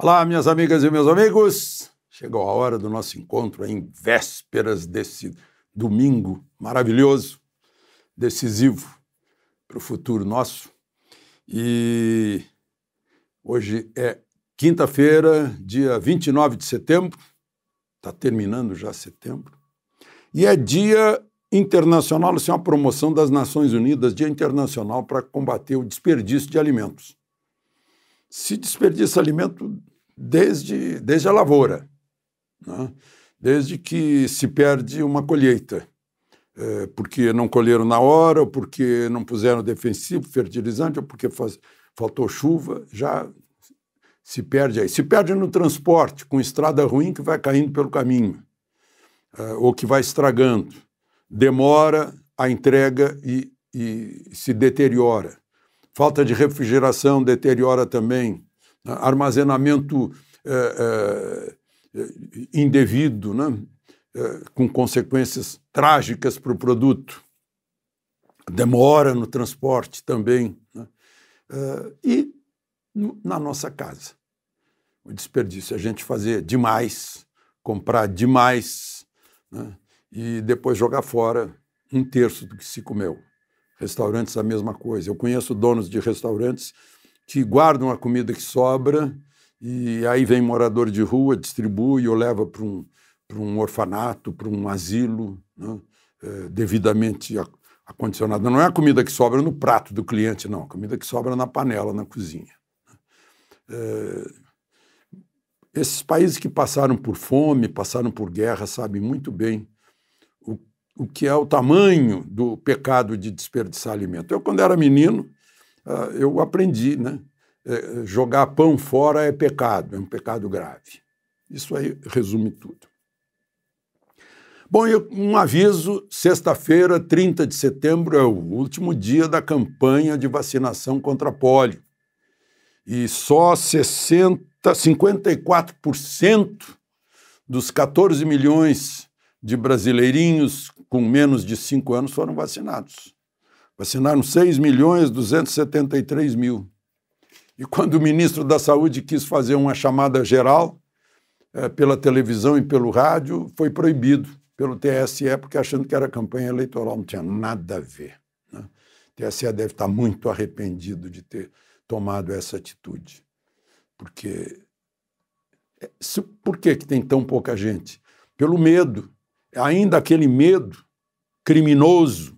Olá, minhas amigas e meus amigos. Chegou a hora do nosso encontro em vésperas desse domingo maravilhoso, decisivo para o futuro nosso. E hoje é quinta-feira, dia 29 de setembro, está terminando já setembro, e é dia internacional, assim, uma promoção das Nações Unidas, dia internacional para combater o desperdício de alimentos se desperdiça alimento desde, desde a lavoura, né? desde que se perde uma colheita, é, porque não colheram na hora, ou porque não puseram defensivo, fertilizante, ou porque faz, faltou chuva, já se perde aí. Se perde no transporte, com estrada ruim que vai caindo pelo caminho, é, ou que vai estragando. Demora a entrega e, e se deteriora. Falta de refrigeração deteriora também armazenamento é, é, indevido, né? É, com consequências trágicas para o produto, demora no transporte também, né? É, e no, na nossa casa. O desperdício, a gente fazer demais, comprar demais, né? e depois jogar fora um terço do que se comeu. Restaurantes, a mesma coisa. Eu conheço donos de restaurantes que guardam a comida que sobra e aí vem morador de rua, distribui ou leva para um, um orfanato, para um asilo, né? é, devidamente acondicionado. Não é a comida que sobra no prato do cliente, não. A comida que sobra na panela, na cozinha. Né? É, esses países que passaram por fome, passaram por guerra, sabem muito bem o, o que é o tamanho do pecado de desperdiçar alimento. Eu, quando era menino, ah, eu aprendi, né? É, jogar pão fora é pecado, é um pecado grave. Isso aí resume tudo. Bom, um aviso: sexta-feira, 30 de setembro, é o último dia da campanha de vacinação contra a polio. E só 60, 54% dos 14 milhões de brasileirinhos com menos de 5 anos foram vacinados. Vacinaram 6 milhões 273 mil. E quando o ministro da Saúde quis fazer uma chamada geral, eh, pela televisão e pelo rádio, foi proibido pelo TSE, porque achando que era campanha eleitoral, não tinha nada a ver. Né? O TSE deve estar muito arrependido de ter tomado essa atitude. Porque. Eh, se, por que, que tem tão pouca gente? Pelo medo. Ainda aquele medo criminoso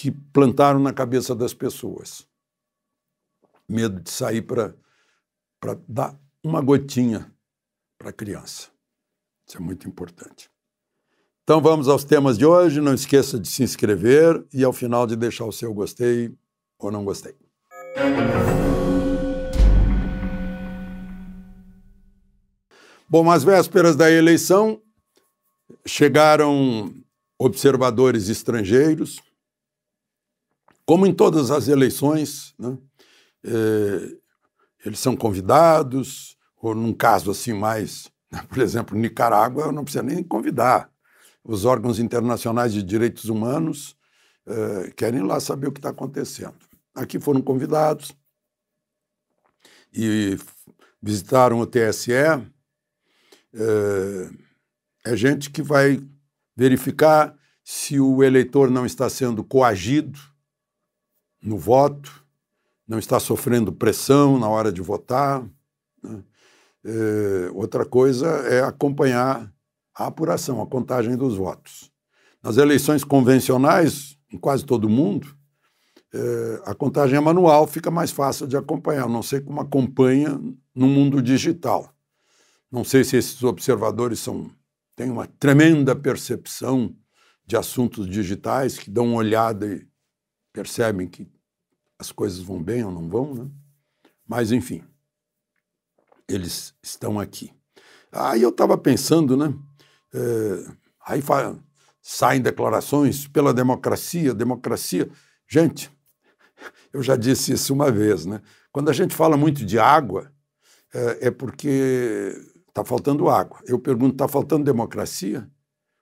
que plantaram na cabeça das pessoas. Medo de sair para dar uma gotinha para a criança. Isso é muito importante. Então vamos aos temas de hoje. Não esqueça de se inscrever e ao final de deixar o seu gostei ou não gostei. Bom, às vésperas da eleição, chegaram observadores estrangeiros como em todas as eleições, né, é, eles são convidados, ou num caso assim mais, né, por exemplo, Nicarágua, não precisa nem convidar. Os órgãos internacionais de direitos humanos é, querem lá saber o que está acontecendo. Aqui foram convidados e visitaram o TSE. É, é gente que vai verificar se o eleitor não está sendo coagido no voto, não está sofrendo pressão na hora de votar. Né? É, outra coisa é acompanhar a apuração, a contagem dos votos. Nas eleições convencionais, em quase todo mundo, é, a contagem é manual, fica mais fácil de acompanhar, a não sei como acompanha no mundo digital. Não sei se esses observadores são, têm uma tremenda percepção de assuntos digitais, que dão uma olhada e percebem que as coisas vão bem ou não vão, né? Mas, enfim, eles estão aqui. Aí eu estava pensando, né? É, aí fala, saem declarações pela democracia, democracia. Gente, eu já disse isso uma vez, né? Quando a gente fala muito de água, é, é porque está faltando água. Eu pergunto, está faltando democracia?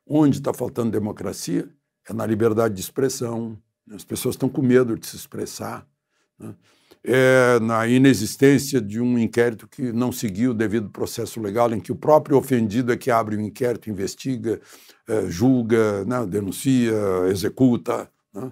Onde está faltando democracia? É na liberdade de expressão, as pessoas estão com medo de se expressar. Né? É na inexistência de um inquérito que não seguiu o devido processo legal, em que o próprio ofendido é que abre o um inquérito, investiga, é, julga, né? denuncia, executa. Né?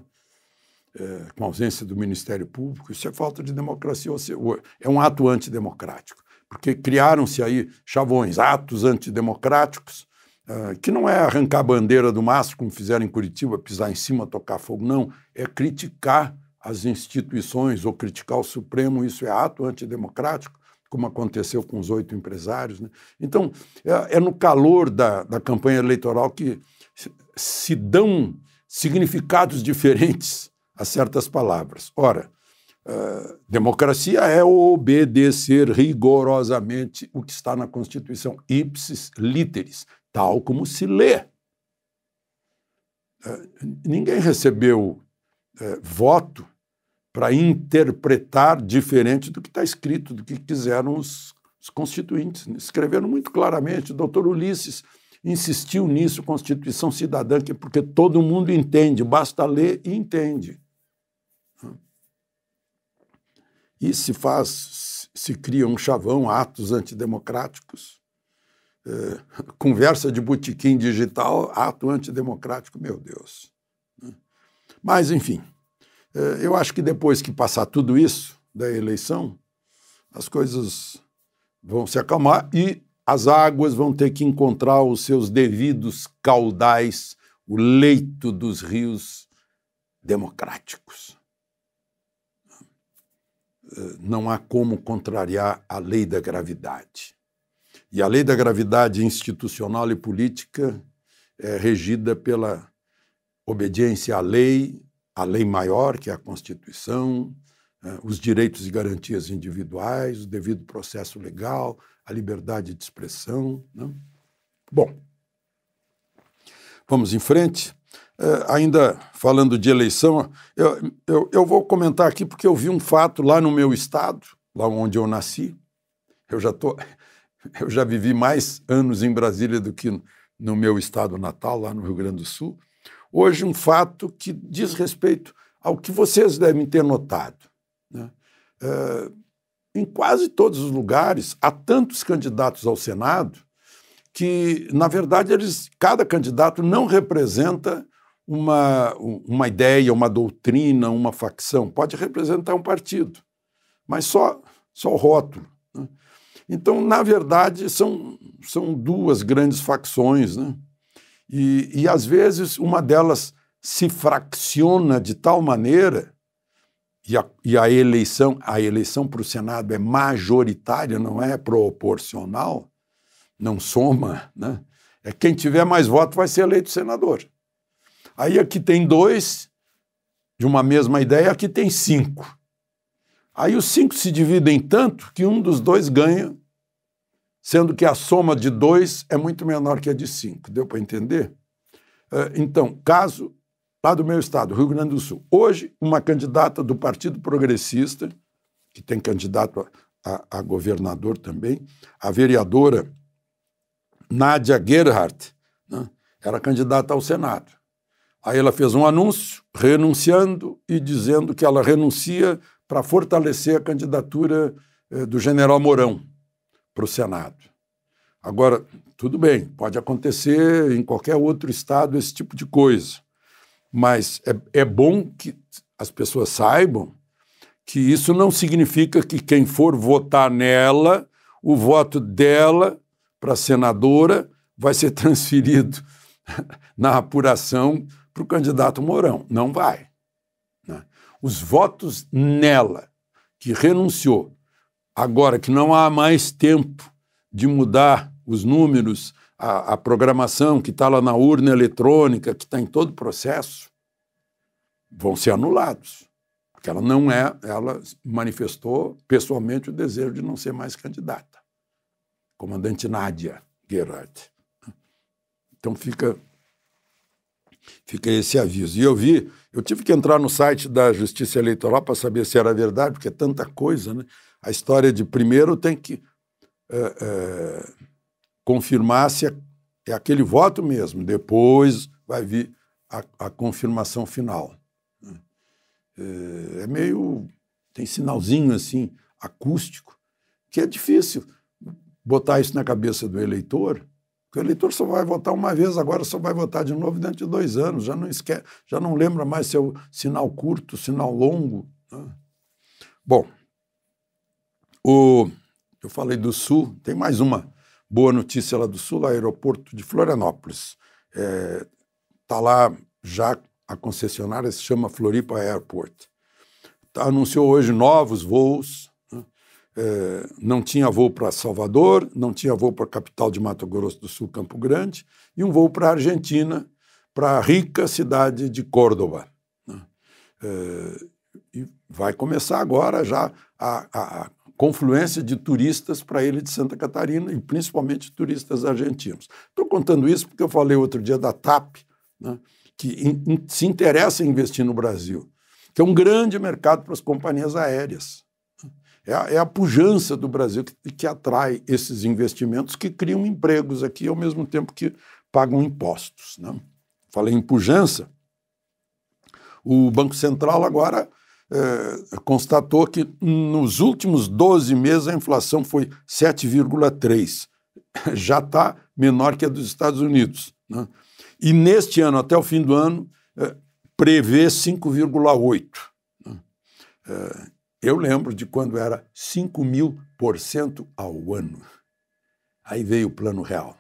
É, com ausência do Ministério Público, isso é falta de democracia, ou seja, é um ato antidemocrático, porque criaram-se aí chavões, atos antidemocráticos, ah, que não é arrancar a bandeira do mastro, como fizeram em Curitiba, pisar em cima, tocar fogo, não. É criticar as instituições ou criticar o Supremo, isso é ato antidemocrático, como aconteceu com os oito empresários. Né? Então, é, é, no calor da, da campanha eleitoral que se dão significados diferentes a certas palavras. Ora, uh, democracia é obedecer rigorosamente o que está na Constituição, ipsis literis tal como se lê. É, ninguém recebeu é, voto para interpretar diferente do que está escrito, do que quiseram os, os constituintes. Escreveram muito claramente. O doutor Ulisses insistiu nisso, Constituição Cidadã, que é porque todo mundo entende, basta ler e entende. E se faz, se cria um chavão, atos antidemocráticos. Eh, conversa de botequim digital, ato antidemocrático, meu Deus. Né? Mas, enfim, eh, eu acho que depois que passar tudo isso da eleição, as coisas vão se acalmar e as águas vão ter que encontrar os seus devidos caudais, o leito dos rios democráticos. Eh, não há como contrariar a lei da gravidade. E a lei da gravidade institucional e política é regida pela obediência à lei, à lei maior, que é a Constituição, é, os direitos e garantias individuais, o devido processo legal, a liberdade de expressão. Né? Bom, vamos em frente. É, ainda falando de eleição, eu, eu, eu, vou comentar aqui porque eu vi um fato lá no meu estado, lá onde eu nasci. Eu já estou Eu já vivi mais anos em Brasília do que no meu estado natal, lá no Rio Grande do Sul. Hoje, um fato que diz respeito ao que vocês devem ter notado. Né? É, em quase todos os lugares, há tantos candidatos ao Senado que, na verdade, eles, cada candidato não representa uma, uma ideia, uma doutrina, uma facção. Pode representar um partido, mas só, só o rótulo. Então, na verdade, são, são duas grandes facções, né? E, e às vezes uma delas se fracciona de tal maneira e a, e a eleição a eleição para o Senado é majoritária, não é proporcional, não soma, né? É quem tiver mais voto vai ser eleito senador. Aí aqui tem dois de uma mesma ideia, aqui tem cinco. Aí os cinco se dividem tanto que um dos dois ganha, sendo que a soma de dois é muito menor que a de cinco. Deu para entender? É, então, caso lá do meu estado, Rio Grande do Sul, hoje uma candidata do Partido Progressista, que tem candidato a, a, a governador também, a vereadora Nádia Gerhardt, né, era candidata ao Senado. Aí ela fez um anúncio renunciando e dizendo que ela renuncia para fortalecer a candidatura eh, do general Mourão para o Senado. Agora, tudo bem, pode acontecer em qualquer outro estado esse tipo de coisa, mas é, é bom que as pessoas saibam que isso não significa que quem for votar nela, o voto dela para senadora vai ser transferido na apuração para o candidato Mourão. Não vai os votos nela, que renunciou, agora que não há mais tempo de mudar os números, a, a programação que está lá na urna eletrônica, que está em todo o processo, vão ser anulados. Porque ela não é, ela manifestou pessoalmente o desejo de não ser mais candidata. Comandante Nádia Gerard. Então fica Fica esse aviso. E eu vi, eu tive que entrar no site da Justiça Eleitoral para saber se era verdade, porque é tanta coisa, né? A história de primeiro tem que é, é, confirmar se é, é, aquele voto mesmo. Depois vai vir a, a confirmação final. Né? É, é, meio. tem sinalzinho assim, acústico, que é difícil botar isso na cabeça do eleitor porque o eleitor só vai votar uma vez, agora só vai votar de novo dentro de dois anos. Já não, esquece, já não lembra mais se é o sinal curto, sinal longo. Né? Bom, o, eu falei do Sul, tem mais uma boa notícia lá do Sul, lá, aeroporto de Florianópolis. Está é, tá lá já a concessionária, se chama Floripa Airport. Tá, anunciou hoje novos voos eh, não tinha voo para Salvador, não tinha voo para a capital de Mato Grosso do Sul, Campo Grande, e um voo para a Argentina, para a rica cidade de Córdoba. Né? Eh, e vai começar agora já a, a, a confluência de turistas para ele de Santa Catarina e principalmente turistas argentinos. Estou contando isso porque eu falei outro dia da TAP, né, que in, in, se interessa em investir no Brasil, que é um grande mercado para as companhias aéreas. É a, é a pujança do Brasil que, que atrai esses investimentos que criam empregos aqui ao mesmo tempo que pagam impostos. Né? Falei em pujança, o Banco Central agora é, constatou que nos últimos 12 meses a inflação foi 7,3%. Já está menor que a dos Estados Unidos. Né? E neste ano, até o fim do ano, é, prevê 5,8%. Né? É, eu lembro de quando era 5 mil por cento ao ano. Aí veio o Plano Real,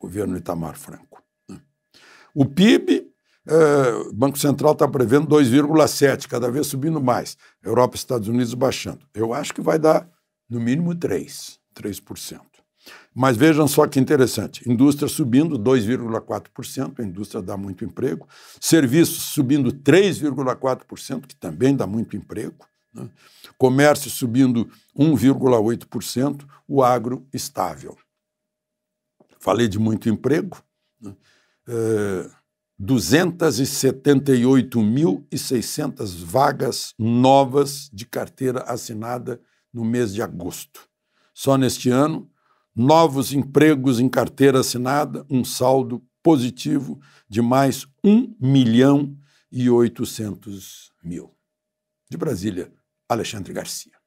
governo Itamar Franco. O PIB, eh, Banco Central está prevendo 2,7, cada vez subindo mais. Europa e Estados Unidos baixando. Eu acho que vai dar, no mínimo, 3, 3%. Mas vejam só que interessante: indústria subindo 2,4%, a indústria dá muito emprego, serviços subindo 3,4%, que também dá muito emprego, né? Comércio subindo 1,8%, o agro estável. Falei de muito emprego. Né? É, eh, 278.600 vagas novas de carteira assinada no mês de agosto. Só neste ano, novos empregos em carteira assinada, um saldo positivo de mais 1 milhão e 800 mil. De Brasília, Alexandre Garcia.